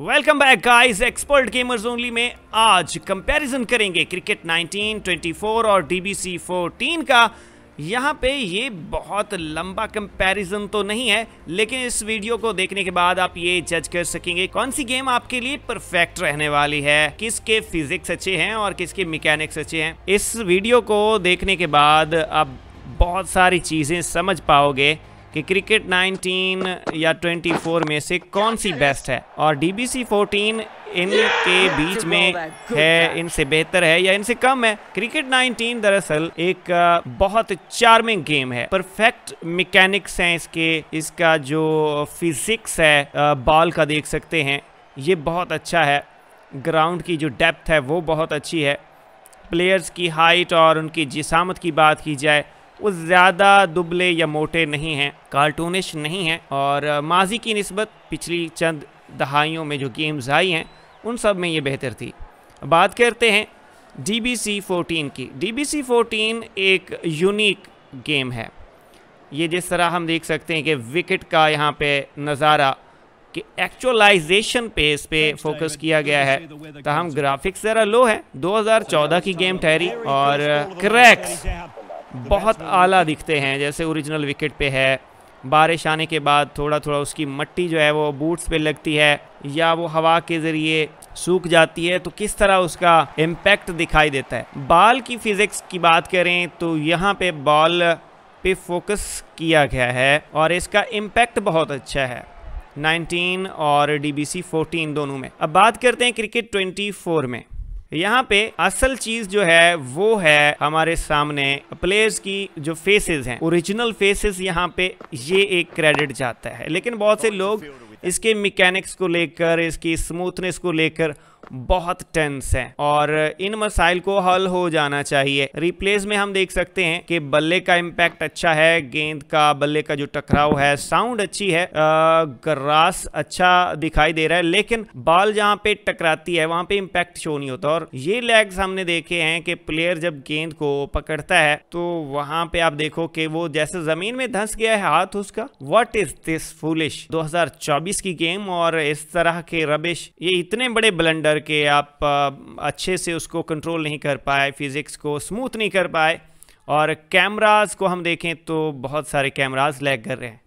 welcome back guys expert gamers only में आज comparison करेंगे क्रिकेट 19, 24 और डीबीसी 14 का यहाँ पे ये बहुत लंबा कंपैरिजन तो नहीं है लेकिन इस वीडियो को देखने के बाद आप ये जज कर सकेंगे कौन सी गेम आपके लिए परफेक्ट रहने वाली है किसके फिजिक्स अच्छे हैं और किसके मैकेनिक्स अच्छे हैं इस वीडियो को देखने के बाद आप बहुत सारी चीज़ें समझ पाओगे कि क्रिकेट 19 या 24 में से कौन सी बेस्ट है और डी बी सी फोर्टीन इनके बीच में है इनसे बेहतर है या इनसे कम है क्रिकेट 19 दरअसल एक बहुत चार्मिंग गेम है परफेक्ट मैकेनिक्स हैं इसके इसका जो फिजिक्स है बॉल का देख सकते हैं ये बहुत अच्छा है ग्राउंड की जो डेप्थ है वो बहुत अच्छी है प्लेयर्स की हाइट और उनकी जिसामत की बात की जाए वो ज़्यादा दुबले या मोटे नहीं हैं कार्टूनिश नहीं हैं और माजी की नस्बत पिछली चंद दहाइयों में जो गेम्स आई हैं उन सब में ये बेहतर थी बात करते हैं डी बी सी फोटीन की डी बी सी फोटीन एक यूनिक गेम है ये जिस तरह हम देख सकते हैं कि विकेट का यहाँ पे नज़ारा कि एक्चुअलाइजेशन पे इस पर फोकस किया गया है तो हम ग्राफिक्स ज़रा लो है 2014 की गेम ठहरी और क्रैक्स बहुत आला दिखते हैं जैसे ओरिजिनल विकेट पे है बारिश आने के बाद थोड़ा थोड़ा उसकी मट्टी जो है वो बूट्स पे लगती है या वो हवा के ज़रिए सूख जाती है तो किस तरह उसका इम्पैक्ट दिखाई देता है बाल की फिज़िक्स की बात करें तो यहाँ पे बॉल पे फोकस किया गया है और इसका इम्पैक्ट बहुत अच्छा है 19 और डी बी 14 दोनों में अब बात करते हैं क्रिकेट 24 में यहाँ पे असल चीज जो है वो है हमारे सामने प्लेयर्स की जो फेसेस हैं ओरिजिनल फेसेस यहाँ पे ये एक क्रेडिट जाता है लेकिन बहुत से लोग इसके मैकेनिक्स को लेकर इसकी स्मूथनेस को लेकर बहुत टेंस है और इन मसाइल को हल हो जाना चाहिए रिप्लेस में हम देख सकते हैं कि बल्ले का इम्पैक्ट अच्छा है गेंद का बल्ले का जो टकराव है साउंड अच्छी है ग्रास अच्छा दिखाई दे रहा है लेकिन बॉल जहां पे टकराती है वहां पे इम्पैक्ट शो नहीं होता और ये लैग्स हमने देखे हैं कि प्लेयर जब गेंद को पकड़ता है तो वहां पे आप देखो कि वो जैसे जमीन में धंस गया है हाथ उसका वट इज दिस फूलिश दो की गेम और इस तरह के रबिश ये इतने बड़े ब्लेंडर करके आप अच्छे से उसको कंट्रोल नहीं कर पाए फिज़िक्स को स्मूथ नहीं कर पाए और कैमराज को हम देखें तो बहुत सारे कैमराज लैग कर रहे हैं